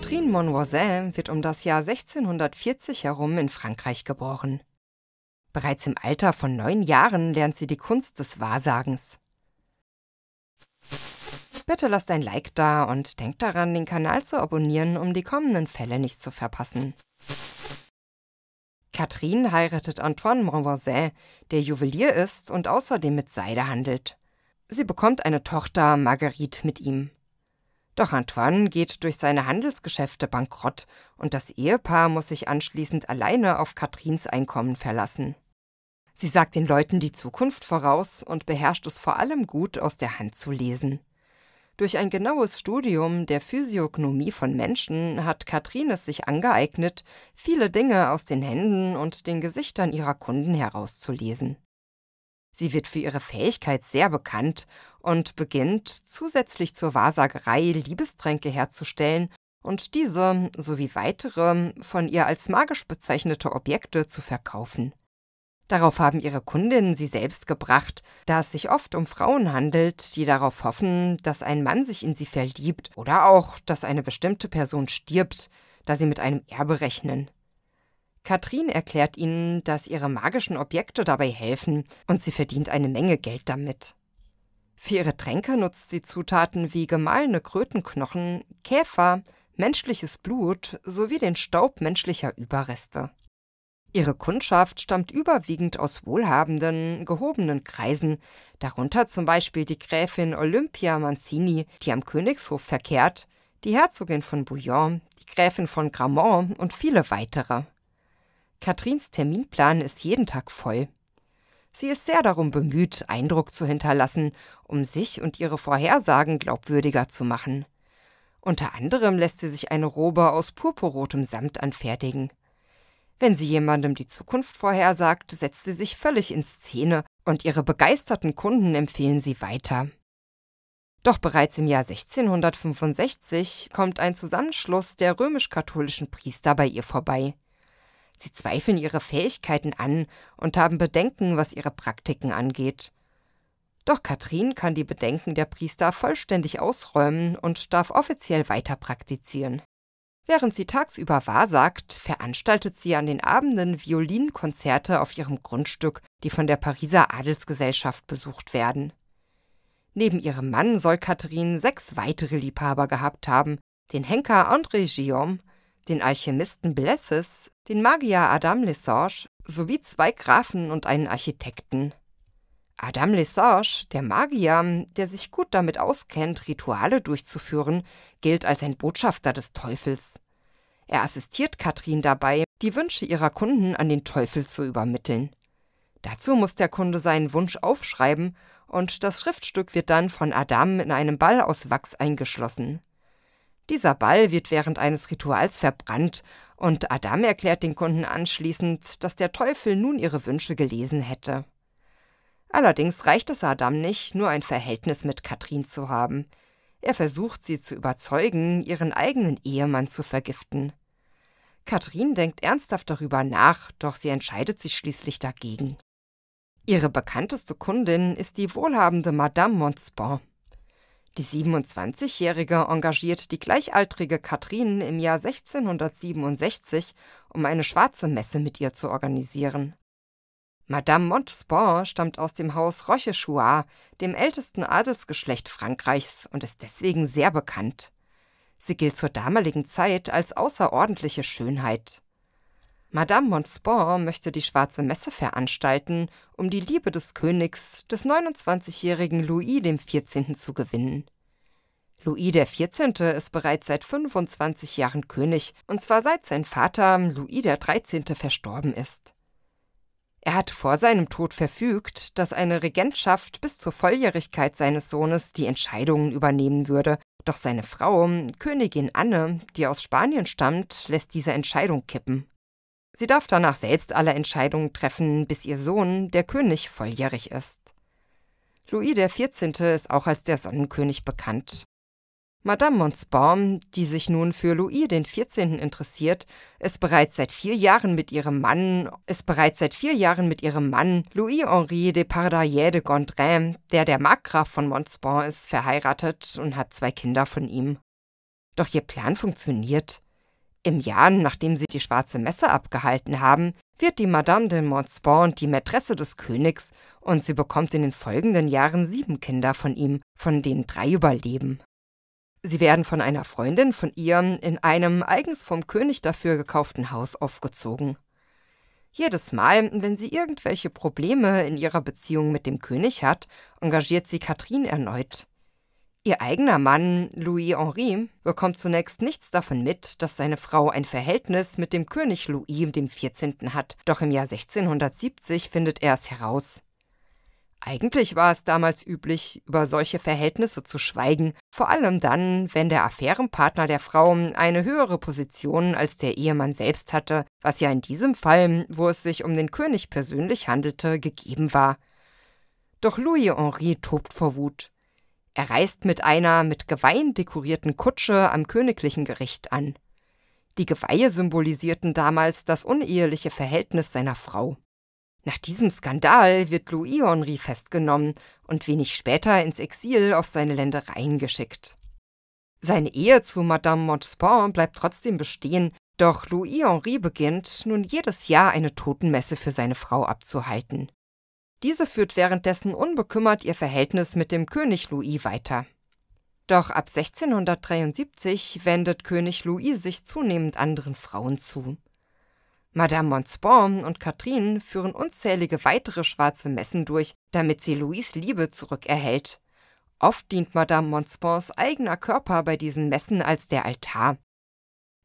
Catherine Monvoisin wird um das Jahr 1640 herum in Frankreich geboren. Bereits im Alter von neun Jahren lernt sie die Kunst des Wahrsagens. Bitte lasst ein Like da und denkt daran, den Kanal zu abonnieren, um die kommenden Fälle nicht zu verpassen. Catherine heiratet Antoine Monvoisin, der Juwelier ist und außerdem mit Seide handelt. Sie bekommt eine Tochter, Marguerite, mit ihm. Doch Antoine geht durch seine Handelsgeschäfte bankrott und das Ehepaar muss sich anschließend alleine auf Katrins Einkommen verlassen. Sie sagt den Leuten die Zukunft voraus und beherrscht es vor allem gut, aus der Hand zu lesen. Durch ein genaues Studium der Physiognomie von Menschen hat Katrin es sich angeeignet, viele Dinge aus den Händen und den Gesichtern ihrer Kunden herauszulesen. Sie wird für ihre Fähigkeit sehr bekannt und beginnt, zusätzlich zur Wahrsagerei Liebestränke herzustellen und diese sowie weitere von ihr als magisch bezeichnete Objekte zu verkaufen. Darauf haben ihre Kundinnen sie selbst gebracht, da es sich oft um Frauen handelt, die darauf hoffen, dass ein Mann sich in sie verliebt oder auch, dass eine bestimmte Person stirbt, da sie mit einem Erbe rechnen. Katrin erklärt ihnen, dass ihre magischen Objekte dabei helfen und sie verdient eine Menge Geld damit. Für ihre Tränke nutzt sie Zutaten wie gemahlene Krötenknochen, Käfer, menschliches Blut sowie den Staub menschlicher Überreste. Ihre Kundschaft stammt überwiegend aus wohlhabenden, gehobenen Kreisen, darunter zum Beispiel die Gräfin Olympia Mancini, die am Königshof verkehrt, die Herzogin von Bouillon, die Gräfin von Grammont und viele weitere. Katrins Terminplan ist jeden Tag voll. Sie ist sehr darum bemüht, Eindruck zu hinterlassen, um sich und ihre Vorhersagen glaubwürdiger zu machen. Unter anderem lässt sie sich eine Robe aus purpurrotem Samt anfertigen. Wenn sie jemandem die Zukunft vorhersagt, setzt sie sich völlig in Szene und ihre begeisterten Kunden empfehlen sie weiter. Doch bereits im Jahr 1665 kommt ein Zusammenschluss der römisch-katholischen Priester bei ihr vorbei. Sie zweifeln ihre Fähigkeiten an und haben Bedenken, was ihre Praktiken angeht. Doch Katrin kann die Bedenken der Priester vollständig ausräumen und darf offiziell weiter praktizieren. Während sie tagsüber wahrsagt, veranstaltet sie an den Abenden Violinkonzerte auf ihrem Grundstück, die von der Pariser Adelsgesellschaft besucht werden. Neben ihrem Mann soll Katrin sechs weitere Liebhaber gehabt haben, den Henker André Guillaume, den Alchemisten Blesses, den Magier Adam Lessange sowie zwei Grafen und einen Architekten. Adam Lesage, der Magier, der sich gut damit auskennt, Rituale durchzuführen, gilt als ein Botschafter des Teufels. Er assistiert Katrin dabei, die Wünsche ihrer Kunden an den Teufel zu übermitteln. Dazu muss der Kunde seinen Wunsch aufschreiben und das Schriftstück wird dann von Adam in einem Ball aus Wachs eingeschlossen. Dieser Ball wird während eines Rituals verbrannt und Adam erklärt den Kunden anschließend, dass der Teufel nun ihre Wünsche gelesen hätte. Allerdings reicht es Adam nicht, nur ein Verhältnis mit Katrin zu haben. Er versucht sie zu überzeugen, ihren eigenen Ehemann zu vergiften. Katrin denkt ernsthaft darüber nach, doch sie entscheidet sich schließlich dagegen. Ihre bekannteste Kundin ist die wohlhabende Madame Montspan. Die 27-Jährige engagiert die gleichaltrige Katrin im Jahr 1667, um eine schwarze Messe mit ihr zu organisieren. Madame Montespan stammt aus dem Haus Rochechouart, dem ältesten Adelsgeschlecht Frankreichs, und ist deswegen sehr bekannt. Sie gilt zur damaligen Zeit als außerordentliche Schönheit. Madame Montespan möchte die Schwarze Messe veranstalten, um die Liebe des Königs, des 29-jährigen Louis XIV. zu gewinnen. Louis XIV. ist bereits seit 25 Jahren König, und zwar seit sein Vater Louis XIII. verstorben ist. Er hat vor seinem Tod verfügt, dass eine Regentschaft bis zur Volljährigkeit seines Sohnes die Entscheidungen übernehmen würde, doch seine Frau, Königin Anne, die aus Spanien stammt, lässt diese Entscheidung kippen. Sie darf danach selbst alle Entscheidungen treffen, bis ihr Sohn, der König, volljährig ist. Louis XIV. ist auch als der Sonnenkönig bekannt. Madame Monsbaum, die sich nun für Louis XIV. interessiert, ist bereits seit vier Jahren mit ihrem Mann, ist bereits seit vier Jahren mit ihrem Mann Louis-Henri de Pardaillet de Gondrin, der der Markgraf von Monsbaum ist, verheiratet und hat zwei Kinder von ihm. Doch ihr Plan funktioniert. Im Jahr, nachdem sie die schwarze Messe abgehalten haben, wird die Madame de Montespan die Mätresse des Königs und sie bekommt in den folgenden Jahren sieben Kinder von ihm, von denen drei überleben. Sie werden von einer Freundin von ihr in einem eigens vom König dafür gekauften Haus aufgezogen. Jedes Mal, wenn sie irgendwelche Probleme in ihrer Beziehung mit dem König hat, engagiert sie Katrin erneut. Ihr eigener Mann, Louis Henri, bekommt zunächst nichts davon mit, dass seine Frau ein Verhältnis mit dem König Louis XIV. hat, doch im Jahr 1670 findet er es heraus. Eigentlich war es damals üblich, über solche Verhältnisse zu schweigen, vor allem dann, wenn der Affärenpartner der Frau eine höhere Position als der Ehemann selbst hatte, was ja in diesem Fall, wo es sich um den König persönlich handelte, gegeben war. Doch Louis Henri tobt vor Wut. Er reist mit einer mit Geweihen dekorierten Kutsche am königlichen Gericht an. Die Geweihe symbolisierten damals das uneheliche Verhältnis seiner Frau. Nach diesem Skandal wird Louis Henri festgenommen und wenig später ins Exil auf seine Ländereien geschickt. Seine Ehe zu Madame Montespan bleibt trotzdem bestehen, doch Louis Henri beginnt nun jedes Jahr eine Totenmesse für seine Frau abzuhalten. Diese führt währenddessen unbekümmert ihr Verhältnis mit dem König Louis weiter. Doch ab 1673 wendet König Louis sich zunehmend anderen Frauen zu. Madame Montespan und Catherine führen unzählige weitere schwarze Messen durch, damit sie Louis Liebe zurückerhält. Oft dient Madame Montespans eigener Körper bei diesen Messen als der Altar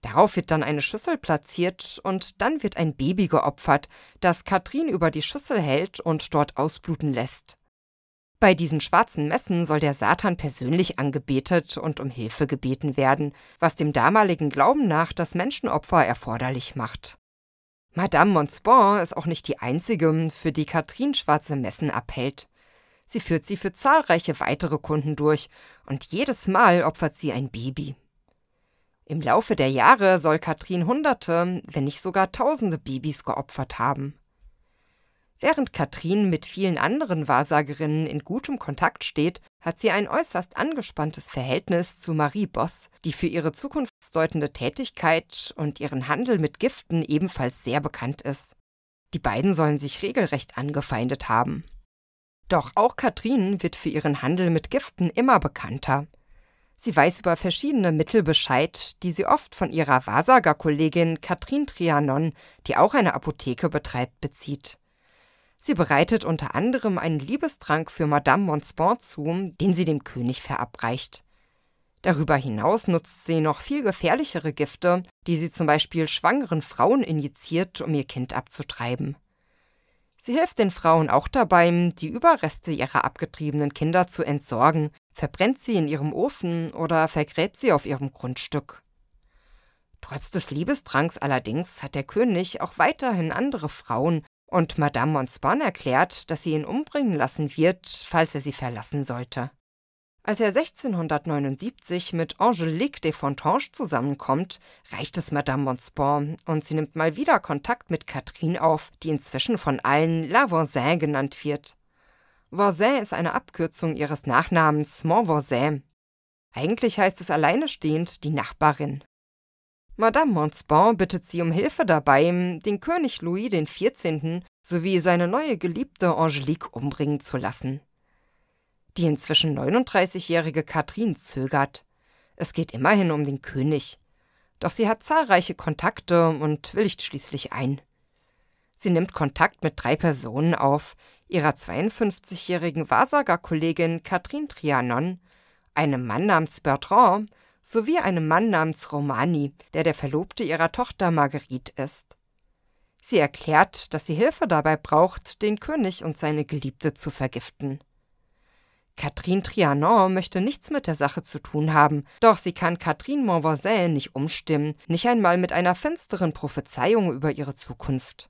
Darauf wird dann eine Schüssel platziert und dann wird ein Baby geopfert, das Katrin über die Schüssel hält und dort ausbluten lässt. Bei diesen schwarzen Messen soll der Satan persönlich angebetet und um Hilfe gebeten werden, was dem damaligen Glauben nach das Menschenopfer erforderlich macht. Madame Monsbon ist auch nicht die einzige, für die Katrin schwarze Messen abhält. Sie führt sie für zahlreiche weitere Kunden durch und jedes Mal opfert sie ein Baby. Im Laufe der Jahre soll Katrin Hunderte, wenn nicht sogar Tausende Babys geopfert haben. Während Katrin mit vielen anderen Wahrsagerinnen in gutem Kontakt steht, hat sie ein äußerst angespanntes Verhältnis zu Marie Boss, die für ihre zukunftsdeutende Tätigkeit und ihren Handel mit Giften ebenfalls sehr bekannt ist. Die beiden sollen sich regelrecht angefeindet haben. Doch auch Katrin wird für ihren Handel mit Giften immer bekannter. Sie weiß über verschiedene Mittel Bescheid, die sie oft von ihrer Wahrsagerkollegin Katrin Trianon, die auch eine Apotheke betreibt, bezieht. Sie bereitet unter anderem einen Liebestrank für Madame Montsport zu, den sie dem König verabreicht. Darüber hinaus nutzt sie noch viel gefährlichere Gifte, die sie zum Beispiel schwangeren Frauen injiziert, um ihr Kind abzutreiben. Sie hilft den Frauen auch dabei, die Überreste ihrer abgetriebenen Kinder zu entsorgen, verbrennt sie in ihrem Ofen oder vergräbt sie auf ihrem Grundstück. Trotz des Liebestrangs allerdings hat der König auch weiterhin andere Frauen und Madame Monspan erklärt, dass sie ihn umbringen lassen wird, falls er sie verlassen sollte. Als er 1679 mit Angélique de Fontanges zusammenkommt, reicht es Madame Montespan und sie nimmt mal wieder Kontakt mit Catherine auf, die inzwischen von allen La Voisin genannt wird. Voisin ist eine Abkürzung ihres Nachnamens Montvoisin. Eigentlich heißt es alleine stehend die Nachbarin. Madame Montespan bittet sie um Hilfe dabei, den König Louis XIV. sowie seine neue Geliebte Angélique umbringen zu lassen. Die inzwischen 39-jährige Katrin zögert. Es geht immerhin um den König. Doch sie hat zahlreiche Kontakte und willigt schließlich ein. Sie nimmt Kontakt mit drei Personen auf, ihrer 52-jährigen Wahrsagerkollegin Katrin Trianon, einem Mann namens Bertrand sowie einem Mann namens Romani, der der Verlobte ihrer Tochter Marguerite ist. Sie erklärt, dass sie Hilfe dabei braucht, den König und seine Geliebte zu vergiften. Katrin Trianon möchte nichts mit der Sache zu tun haben, doch sie kann Katrin Montvoisin nicht umstimmen, nicht einmal mit einer finsteren Prophezeiung über ihre Zukunft.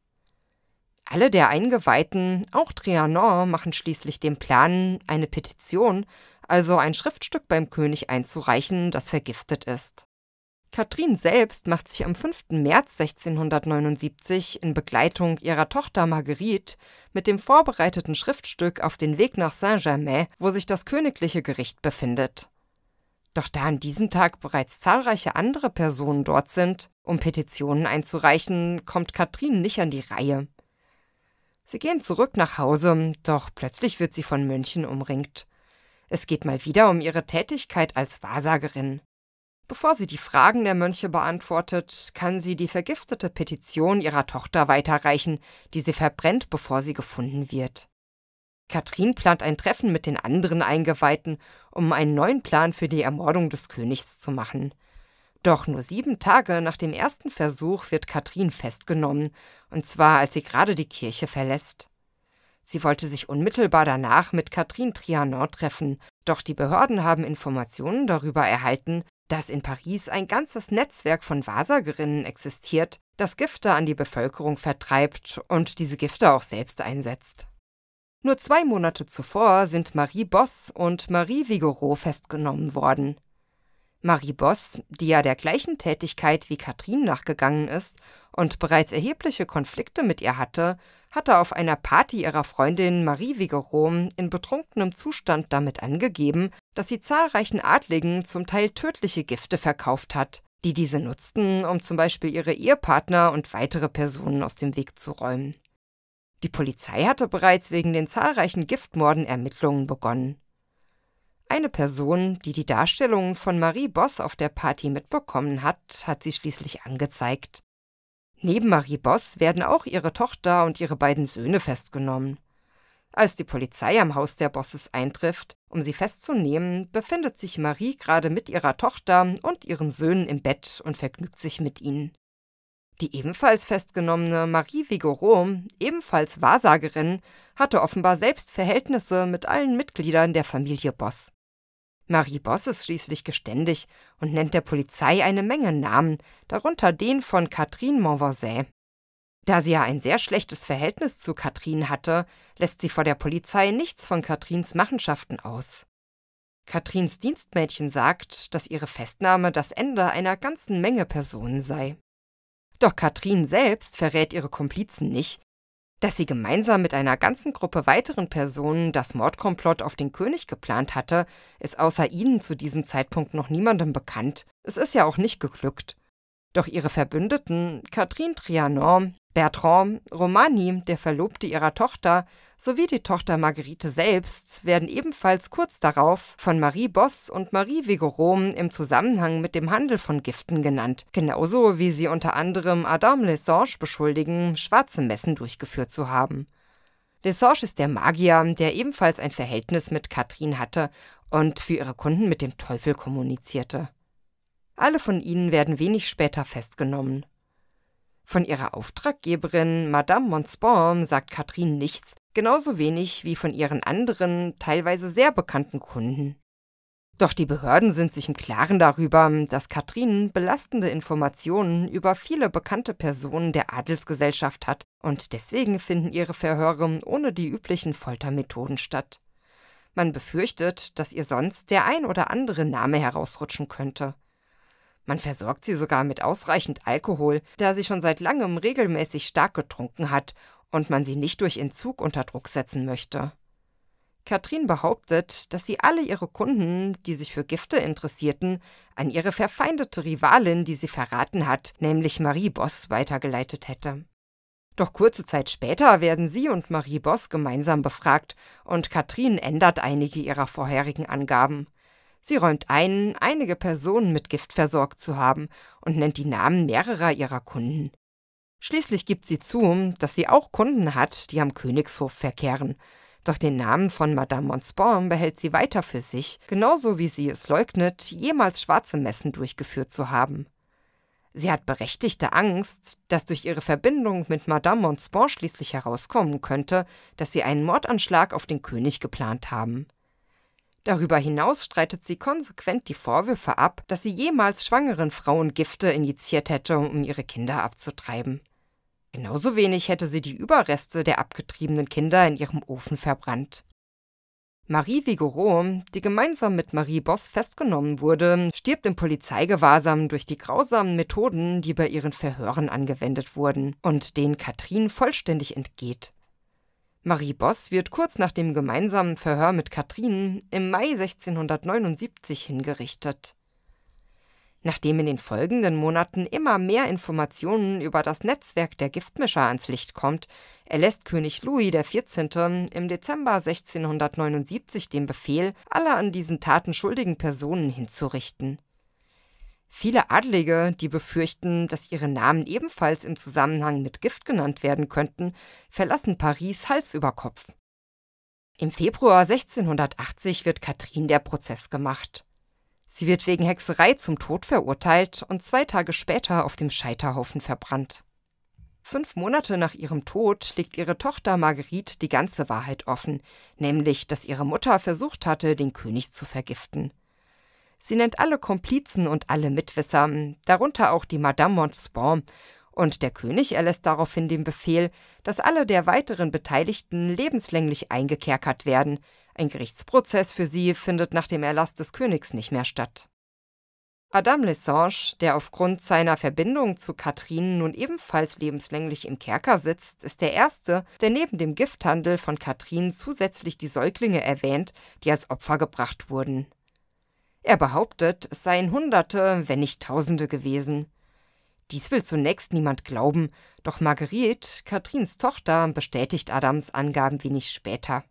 Alle der Eingeweihten, auch Trianon, machen schließlich den Plan, eine Petition, also ein Schriftstück beim König einzureichen, das vergiftet ist. Katrin selbst macht sich am 5. März 1679 in Begleitung ihrer Tochter Marguerite mit dem vorbereiteten Schriftstück auf den Weg nach Saint-Germain, wo sich das königliche Gericht befindet. Doch da an diesem Tag bereits zahlreiche andere Personen dort sind, um Petitionen einzureichen, kommt Katrin nicht an die Reihe. Sie gehen zurück nach Hause, doch plötzlich wird sie von Mönchen umringt. Es geht mal wieder um ihre Tätigkeit als Wahrsagerin. Bevor sie die Fragen der Mönche beantwortet, kann sie die vergiftete Petition ihrer Tochter weiterreichen, die sie verbrennt, bevor sie gefunden wird. Katrin plant ein Treffen mit den anderen Eingeweihten, um einen neuen Plan für die Ermordung des Königs zu machen. Doch nur sieben Tage nach dem ersten Versuch wird Katrin festgenommen, und zwar als sie gerade die Kirche verlässt. Sie wollte sich unmittelbar danach mit Katrin Trianon treffen, doch die Behörden haben Informationen darüber erhalten, dass in Paris ein ganzes Netzwerk von Wasagerinnen existiert, das Gifte an die Bevölkerung vertreibt und diese Gifte auch selbst einsetzt. Nur zwei Monate zuvor sind Marie Boss und Marie Vigoreau festgenommen worden. Marie Boss, die ja der gleichen Tätigkeit wie Katrin nachgegangen ist und bereits erhebliche Konflikte mit ihr hatte, hatte auf einer Party ihrer Freundin Marie Vigerom in betrunkenem Zustand damit angegeben, dass sie zahlreichen Adligen zum Teil tödliche Gifte verkauft hat, die diese nutzten, um zum Beispiel ihre Ehepartner und weitere Personen aus dem Weg zu räumen. Die Polizei hatte bereits wegen den zahlreichen Giftmorden Ermittlungen begonnen. Eine Person, die die Darstellungen von Marie Boss auf der Party mitbekommen hat, hat sie schließlich angezeigt. Neben Marie Boss werden auch ihre Tochter und ihre beiden Söhne festgenommen. Als die Polizei am Haus der Bosses eintrifft, um sie festzunehmen, befindet sich Marie gerade mit ihrer Tochter und ihren Söhnen im Bett und vergnügt sich mit ihnen. Die ebenfalls festgenommene Marie Vigorot, ebenfalls Wahrsagerin, hatte offenbar selbst Verhältnisse mit allen Mitgliedern der Familie Boss. Marie Boss ist schließlich geständig und nennt der Polizei eine Menge Namen, darunter den von Catherine Montvoisin. Da sie ja ein sehr schlechtes Verhältnis zu Catherine hatte, lässt sie vor der Polizei nichts von Catherines Machenschaften aus. Catherines Dienstmädchen sagt, dass ihre Festnahme das Ende einer ganzen Menge Personen sei. Doch Catherine selbst verrät ihre Komplizen nicht, dass sie gemeinsam mit einer ganzen Gruppe weiteren Personen das Mordkomplott auf den König geplant hatte, ist außer ihnen zu diesem Zeitpunkt noch niemandem bekannt. Es ist ja auch nicht geglückt. Doch ihre Verbündeten, Katrin Trianon, Bertrand Romani, der Verlobte ihrer Tochter, sowie die Tochter Marguerite selbst werden ebenfalls kurz darauf von Marie Boss und Marie Vigorom im Zusammenhang mit dem Handel von Giften genannt, genauso wie sie unter anderem Adam Lesange beschuldigen, schwarze Messen durchgeführt zu haben. Lesange ist der Magier, der ebenfalls ein Verhältnis mit Katrin hatte und für ihre Kunden mit dem Teufel kommunizierte. Alle von ihnen werden wenig später festgenommen. Von ihrer Auftraggeberin Madame Monsbaum sagt Katrin nichts, genauso wenig wie von ihren anderen, teilweise sehr bekannten Kunden. Doch die Behörden sind sich im Klaren darüber, dass Katrin belastende Informationen über viele bekannte Personen der Adelsgesellschaft hat und deswegen finden ihre Verhöre ohne die üblichen Foltermethoden statt. Man befürchtet, dass ihr sonst der ein oder andere Name herausrutschen könnte. Man versorgt sie sogar mit ausreichend Alkohol, da sie schon seit langem regelmäßig stark getrunken hat und man sie nicht durch Entzug unter Druck setzen möchte. Katrin behauptet, dass sie alle ihre Kunden, die sich für Gifte interessierten, an ihre verfeindete Rivalin, die sie verraten hat, nämlich Marie Boss, weitergeleitet hätte. Doch kurze Zeit später werden sie und Marie Boss gemeinsam befragt und Katrin ändert einige ihrer vorherigen Angaben. Sie räumt ein, einige Personen mit Gift versorgt zu haben und nennt die Namen mehrerer ihrer Kunden. Schließlich gibt sie zu, dass sie auch Kunden hat, die am Königshof verkehren. Doch den Namen von Madame Monsbaum behält sie weiter für sich, genauso wie sie es leugnet, jemals schwarze Messen durchgeführt zu haben. Sie hat berechtigte Angst, dass durch ihre Verbindung mit Madame Monsbaum schließlich herauskommen könnte, dass sie einen Mordanschlag auf den König geplant haben. Darüber hinaus streitet sie konsequent die Vorwürfe ab, dass sie jemals schwangeren Frauen Gifte injiziert hätte, um ihre Kinder abzutreiben. Genauso wenig hätte sie die Überreste der abgetriebenen Kinder in ihrem Ofen verbrannt. Marie Vigoreau, die gemeinsam mit Marie Boss festgenommen wurde, stirbt im Polizeigewahrsam durch die grausamen Methoden, die bei ihren Verhören angewendet wurden und denen Katrin vollständig entgeht. Marie Boss wird kurz nach dem gemeinsamen Verhör mit Katrinen im Mai 1679 hingerichtet. Nachdem in den folgenden Monaten immer mehr Informationen über das Netzwerk der Giftmischer ans Licht kommt, erlässt König Louis XIV. im Dezember 1679 den Befehl, alle an diesen Taten schuldigen Personen hinzurichten. Viele Adlige, die befürchten, dass ihre Namen ebenfalls im Zusammenhang mit Gift genannt werden könnten, verlassen Paris Hals über Kopf. Im Februar 1680 wird Katrin der Prozess gemacht. Sie wird wegen Hexerei zum Tod verurteilt und zwei Tage später auf dem Scheiterhaufen verbrannt. Fünf Monate nach ihrem Tod legt ihre Tochter Marguerite die ganze Wahrheit offen, nämlich, dass ihre Mutter versucht hatte, den König zu vergiften. Sie nennt alle Komplizen und alle Mitwisser, darunter auch die Madame Montespan. Und der König erlässt daraufhin den Befehl, dass alle der weiteren Beteiligten lebenslänglich eingekerkert werden. Ein Gerichtsprozess für sie findet nach dem Erlass des Königs nicht mehr statt. Adam Lesange, der aufgrund seiner Verbindung zu Katrin nun ebenfalls lebenslänglich im Kerker sitzt, ist der Erste, der neben dem Gifthandel von Katrin zusätzlich die Säuglinge erwähnt, die als Opfer gebracht wurden. Er behauptet, es seien Hunderte, wenn nicht Tausende gewesen. Dies will zunächst niemand glauben, doch Marguerite, Katrins Tochter, bestätigt Adams Angaben wenig später.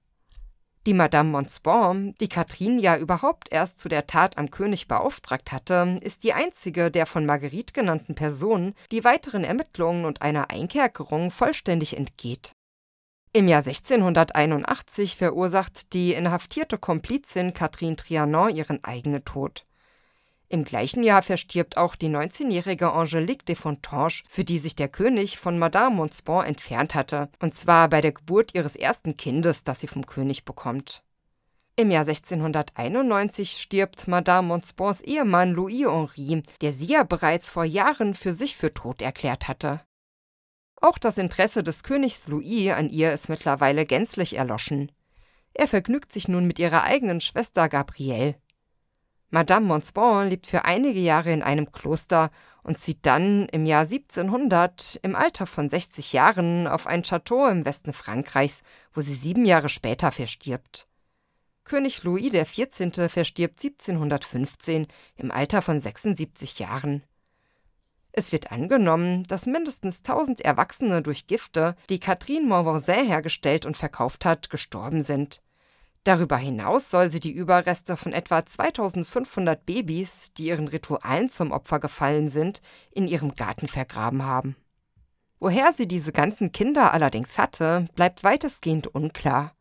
Die Madame Monsbon, die Katrin ja überhaupt erst zu der Tat am König beauftragt hatte, ist die einzige der von Marguerite genannten Personen, die weiteren Ermittlungen und einer Einkerkerung vollständig entgeht im Jahr 1681 verursacht die inhaftierte Komplizin Catherine Trianon ihren eigenen Tod. Im gleichen Jahr verstirbt auch die 19-jährige Angélique de Fontanges, für die sich der König von Madame Montespan entfernt hatte, und zwar bei der Geburt ihres ersten Kindes, das sie vom König bekommt. Im Jahr 1691 stirbt Madame Montespans Ehemann Louis Henri, der sie ja bereits vor Jahren für sich für tot erklärt hatte auch das Interesse des Königs Louis an ihr ist mittlerweile gänzlich erloschen. Er vergnügt sich nun mit ihrer eigenen Schwester Gabrielle. Madame Monsbon lebt für einige Jahre in einem Kloster und zieht dann im Jahr 1700 im Alter von 60 Jahren auf ein Château im Westen Frankreichs, wo sie sieben Jahre später verstirbt. König Louis XIV. verstirbt 1715 im Alter von 76 Jahren. Es wird angenommen, dass mindestens 1000 Erwachsene durch Gifte, die Catherine Morvansin hergestellt und verkauft hat, gestorben sind. Darüber hinaus soll sie die Überreste von etwa 2500 Babys, die ihren Ritualen zum Opfer gefallen sind, in ihrem Garten vergraben haben. Woher sie diese ganzen Kinder allerdings hatte, bleibt weitestgehend unklar.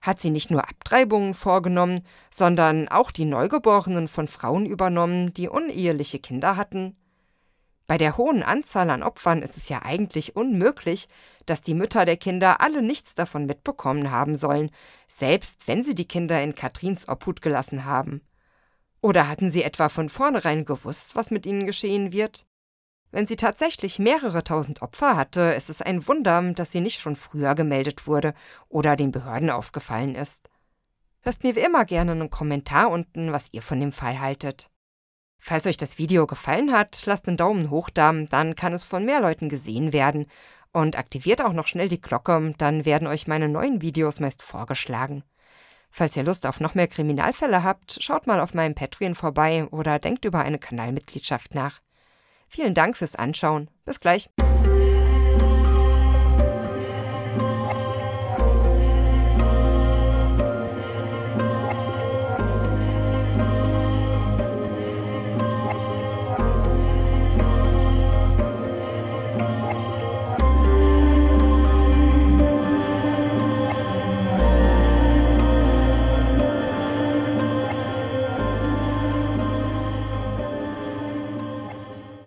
Hat sie nicht nur Abtreibungen vorgenommen, sondern auch die Neugeborenen von Frauen übernommen, die uneheliche Kinder hatten? Bei der hohen Anzahl an Opfern ist es ja eigentlich unmöglich, dass die Mütter der Kinder alle nichts davon mitbekommen haben sollen, selbst wenn sie die Kinder in Katrins Obhut gelassen haben. Oder hatten sie etwa von vornherein gewusst, was mit ihnen geschehen wird? Wenn sie tatsächlich mehrere tausend Opfer hatte, ist es ein Wunder, dass sie nicht schon früher gemeldet wurde oder den Behörden aufgefallen ist. Lasst mir wie immer gerne einen Kommentar unten, was ihr von dem Fall haltet. Falls euch das Video gefallen hat, lasst einen Daumen hoch da, dann kann es von mehr Leuten gesehen werden. Und aktiviert auch noch schnell die Glocke, dann werden euch meine neuen Videos meist vorgeschlagen. Falls ihr Lust auf noch mehr Kriminalfälle habt, schaut mal auf meinem Patreon vorbei oder denkt über eine Kanalmitgliedschaft nach. Vielen Dank fürs Anschauen. Bis gleich.